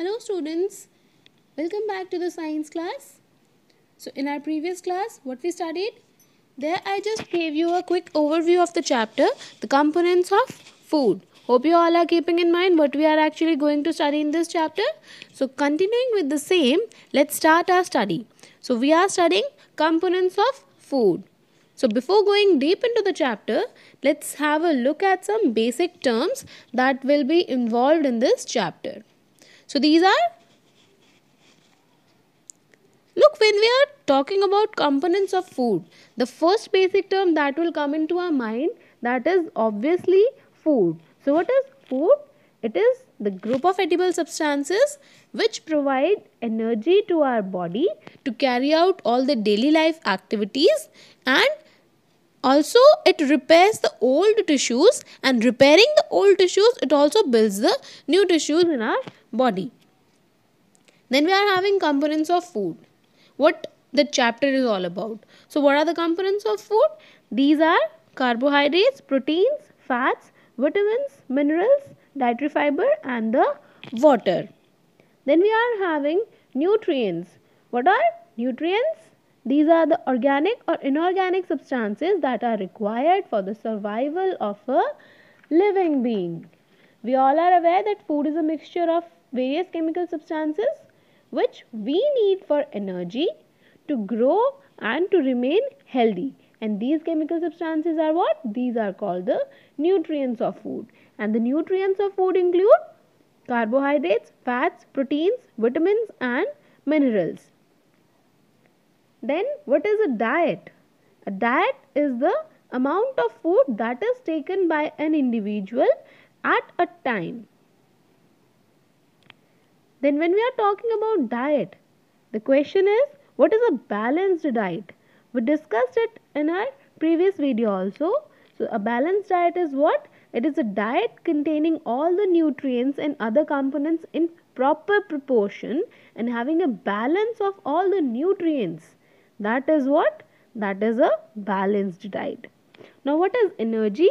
Hello students, welcome back to the science class. So in our previous class, what we studied? There I just gave you a quick overview of the chapter, the components of food. Hope you all are keeping in mind what we are actually going to study in this chapter. So continuing with the same, let's start our study. So we are studying components of food. So before going deep into the chapter, let's have a look at some basic terms that will be involved in this chapter. So these are Look, when we are talking about components of food, the first basic term that will come into our mind that is obviously food. So what is food? It is the group of edible substances which provide energy to our body to carry out all the daily life activities and also it repairs the old tissues and repairing the old tissues it also builds the new tissues in our body. Then we are having components of food. What the chapter is all about. So what are the components of food? These are carbohydrates, proteins, fats, vitamins, minerals, dietary fiber and the water. Then we are having nutrients. What are nutrients? These are the organic or inorganic substances that are required for the survival of a living being. We all are aware that food is a mixture of various chemical substances which we need for energy to grow and to remain healthy. And these chemical substances are what? These are called the nutrients of food. And the nutrients of food include carbohydrates, fats, proteins, vitamins and minerals. Then what is a diet? A diet is the amount of food that is taken by an individual at a time. Then, when we are talking about diet, the question is what is a balanced diet? We discussed it in our previous video also. So, a balanced diet is what? It is a diet containing all the nutrients and other components in proper proportion and having a balance of all the nutrients. That is what? That is a balanced diet. Now, what is energy?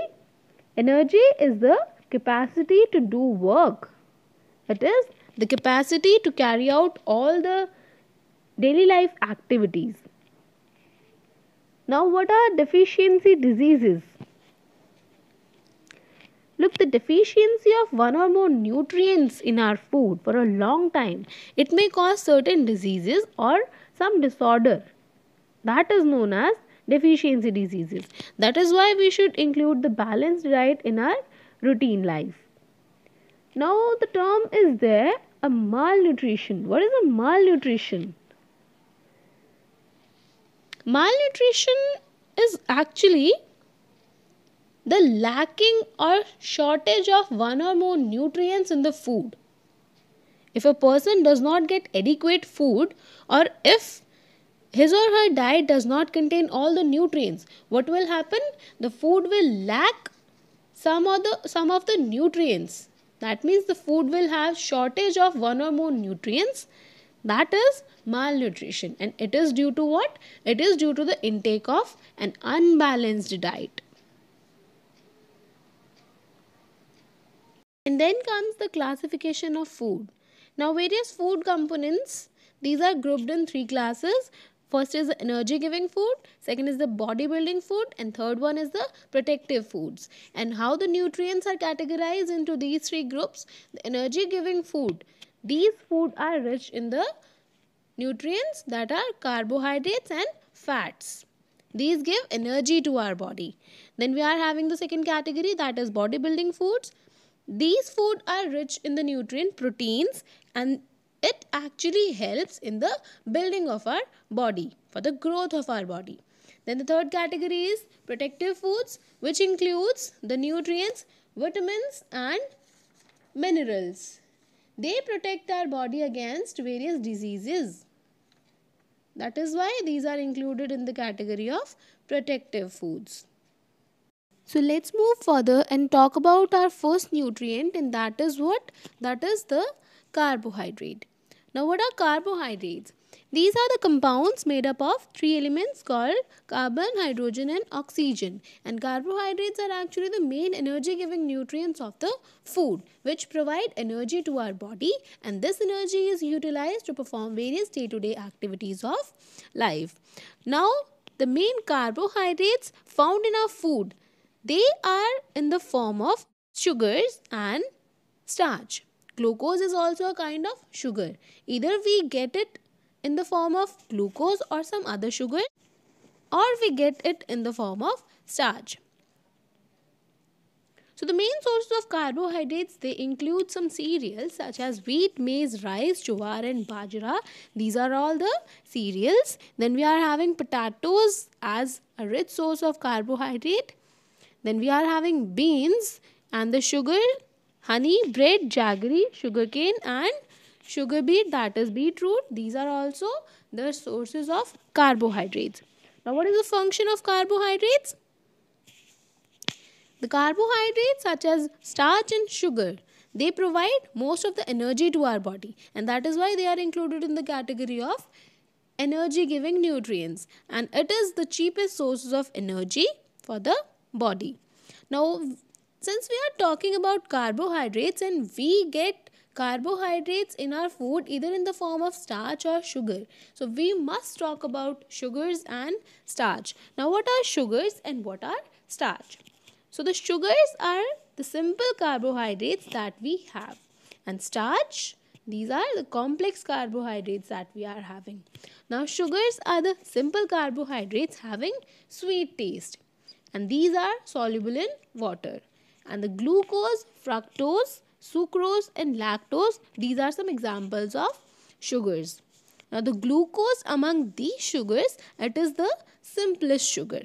Energy is the capacity to do work. It is the capacity to carry out all the daily life activities. Now, what are deficiency diseases? Look, the deficiency of one or more nutrients in our food for a long time, it may cause certain diseases or some disorder. That is known as deficiency diseases. That is why we should include the balanced diet in our routine life. Now the term is there a malnutrition. What is a malnutrition? Malnutrition is actually the lacking or shortage of one or more nutrients in the food. If a person does not get adequate food or if his or her diet does not contain all the nutrients, what will happen? The food will lack some of the some of the nutrients that means the food will have shortage of one or more nutrients. That is malnutrition and it is due to what? It is due to the intake of an unbalanced diet. And then comes the classification of food. Now various food components, these are grouped in three classes. First is the energy giving food, second is the body building food, and third one is the protective foods. And how the nutrients are categorized into these three groups the energy giving food, these food are rich in the nutrients that are carbohydrates and fats. These give energy to our body. Then we are having the second category that is bodybuilding foods. These food are rich in the nutrient proteins and it actually helps in the building of our body, for the growth of our body. Then the third category is protective foods, which includes the nutrients, vitamins, and minerals. They protect our body against various diseases. That is why these are included in the category of protective foods. So let's move further and talk about our first nutrient and that is what? That is the carbohydrate. Now, what are carbohydrates? These are the compounds made up of three elements called carbon, hydrogen and oxygen. And carbohydrates are actually the main energy giving nutrients of the food which provide energy to our body and this energy is utilized to perform various day-to-day -day activities of life. Now the main carbohydrates found in our food, they are in the form of sugars and starch. Glucose is also a kind of sugar. Either we get it in the form of glucose or some other sugar or we get it in the form of starch. So the main sources of carbohydrates, they include some cereals such as wheat, maize, rice, jowar and bajra. These are all the cereals. Then we are having potatoes as a rich source of carbohydrate. Then we are having beans and the sugar honey, bread, jaggery, sugarcane and sugar beet that is beetroot. These are also the sources of carbohydrates. Now what is the function of carbohydrates? The carbohydrates such as starch and sugar, they provide most of the energy to our body and that is why they are included in the category of energy giving nutrients and it is the cheapest sources of energy for the body. Now since we are talking about carbohydrates and we get carbohydrates in our food either in the form of starch or sugar. So we must talk about sugars and starch. Now what are sugars and what are starch? So the sugars are the simple carbohydrates that we have and starch these are the complex carbohydrates that we are having. Now sugars are the simple carbohydrates having sweet taste and these are soluble in water. And the glucose, fructose, sucrose and lactose, these are some examples of sugars. Now the glucose among these sugars, it is the simplest sugar.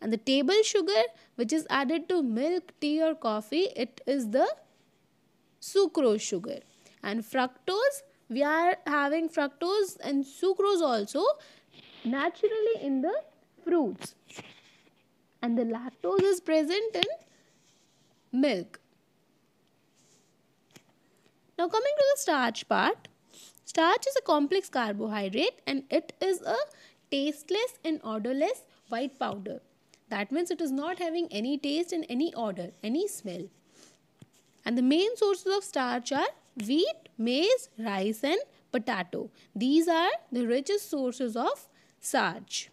And the table sugar which is added to milk, tea or coffee, it is the sucrose sugar. And fructose, we are having fructose and sucrose also naturally in the fruits. And the lactose is present in milk. Now coming to the starch part. Starch is a complex carbohydrate and it is a tasteless and odorless white powder. That means it is not having any taste and any odor, any smell. And the main sources of starch are wheat, maize, rice and potato. These are the richest sources of starch.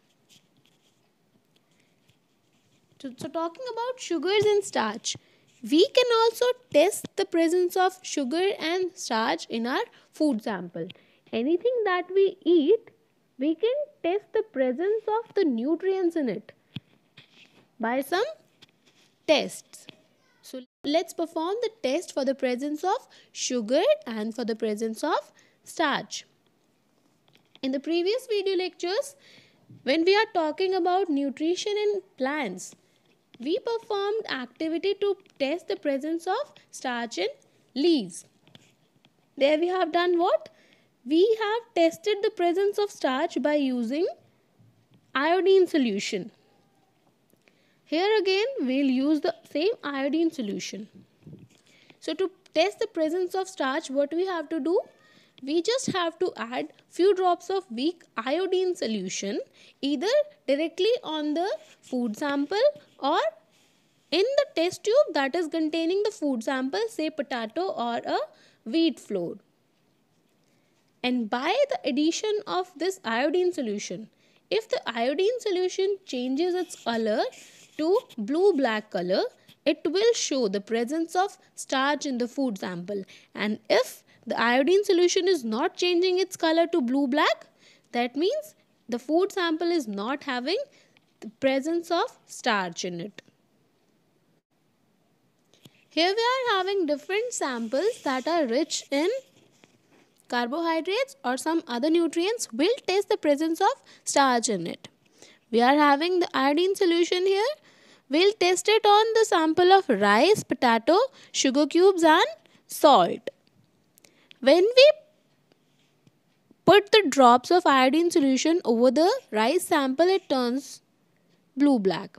So, so talking about sugars and starch. We can also test the presence of sugar and starch in our food sample. Anything that we eat, we can test the presence of the nutrients in it by some tests. So let's perform the test for the presence of sugar and for the presence of starch. In the previous video lectures, when we are talking about nutrition in plants, we performed activity to test the presence of starch in leaves. There we have done what? We have tested the presence of starch by using iodine solution. Here again, we'll use the same iodine solution. So to test the presence of starch, what we have to do? We just have to add few drops of weak iodine solution either directly on the food sample or in the test tube that is containing the food sample say potato or a wheat flour. And by the addition of this iodine solution, if the iodine solution changes its color to blue-black color, it will show the presence of starch in the food sample. And if the iodine solution is not changing its color to blue-black, that means the food sample is not having the presence of starch in it. Here we are having different samples that are rich in carbohydrates or some other nutrients will test the presence of starch in it. We are having the iodine solution here. We'll test it on the sample of rice, potato, sugar cubes and salt. When we put the drops of iodine solution over the rice sample, it turns blue black.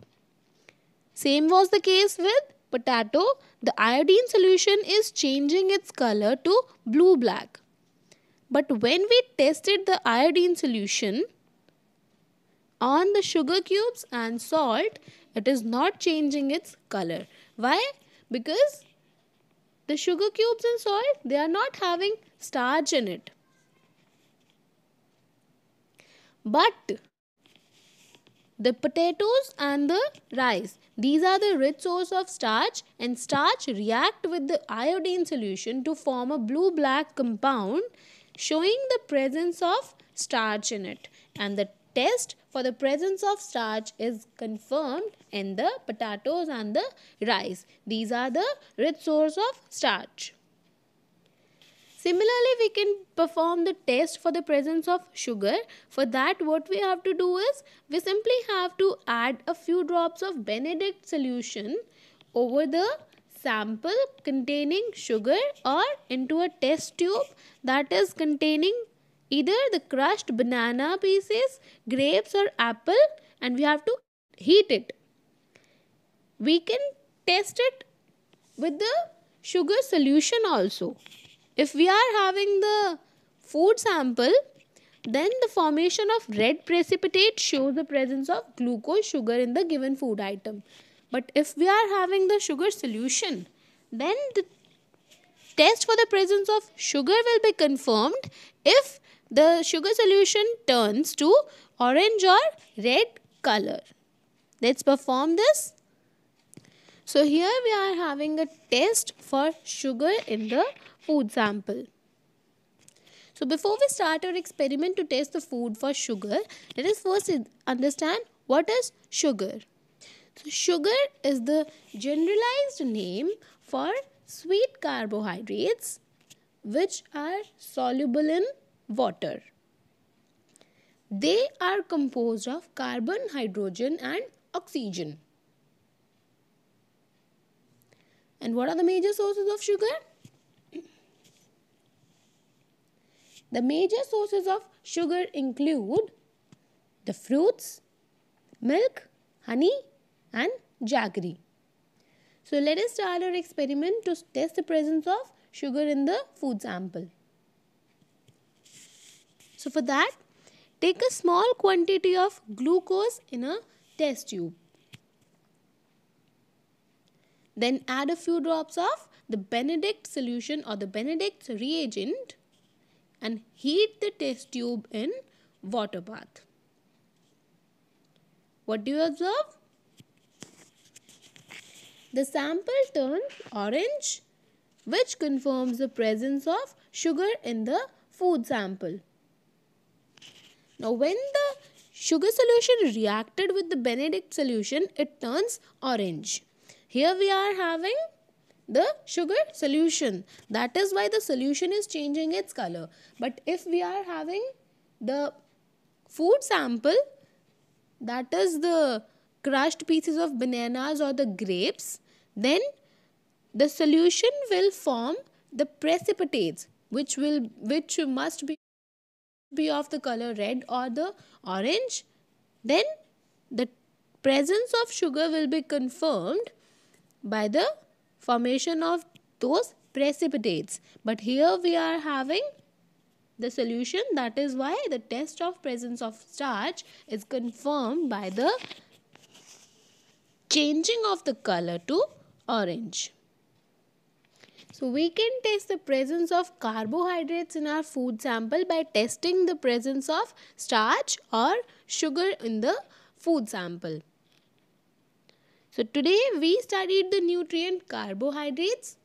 Same was the case with potato. The iodine solution is changing its color to blue black. But when we tested the iodine solution on the sugar cubes and salt, it is not changing its color. Why? Because the sugar cubes in soil they are not having starch in it but the potatoes and the rice these are the rich source of starch and starch react with the iodine solution to form a blue black compound showing the presence of starch in it and the test for the presence of starch is confirmed in the potatoes and the rice. These are the rich source of starch. Similarly, we can perform the test for the presence of sugar. For that, what we have to do is, we simply have to add a few drops of Benedict solution over the sample containing sugar or into a test tube that is containing either the crushed banana pieces, grapes or apple and we have to heat it. We can test it with the sugar solution also. If we are having the food sample, then the formation of red precipitate shows the presence of glucose sugar in the given food item. But if we are having the sugar solution, then the test for the presence of sugar will be confirmed if the sugar solution turns to orange or red color. Let's perform this. So here we are having a test for sugar in the food sample. So before we start our experiment to test the food for sugar, let us first understand what is sugar. So sugar is the generalized name for sweet carbohydrates which are soluble in water. They are composed of carbon, hydrogen and oxygen. And what are the major sources of sugar? The major sources of sugar include the fruits, milk, honey and jaggery. So let us start our experiment to test the presence of sugar in the food sample. So for that, take a small quantity of glucose in a test tube. Then add a few drops of the Benedict solution or the Benedict reagent and heat the test tube in water bath. What do you observe? The sample turns orange which confirms the presence of sugar in the food sample. Now when the sugar solution reacted with the Benedict solution, it turns orange. Here we are having the sugar solution. That is why the solution is changing its color. But if we are having the food sample, that is the crushed pieces of bananas or the grapes, then the solution will form the precipitates which will which must be be of the color red or the orange, then the presence of sugar will be confirmed by the formation of those precipitates. But here we are having the solution that is why the test of presence of starch is confirmed by the changing of the color to orange. So we can test the presence of carbohydrates in our food sample by testing the presence of starch or sugar in the food sample. So today we studied the nutrient carbohydrates.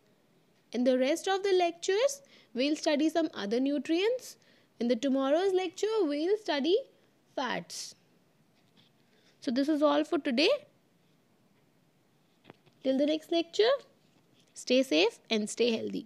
In the rest of the lectures, we'll study some other nutrients. In the tomorrow's lecture, we'll study fats. So this is all for today. Till the next lecture. Stay safe and stay healthy.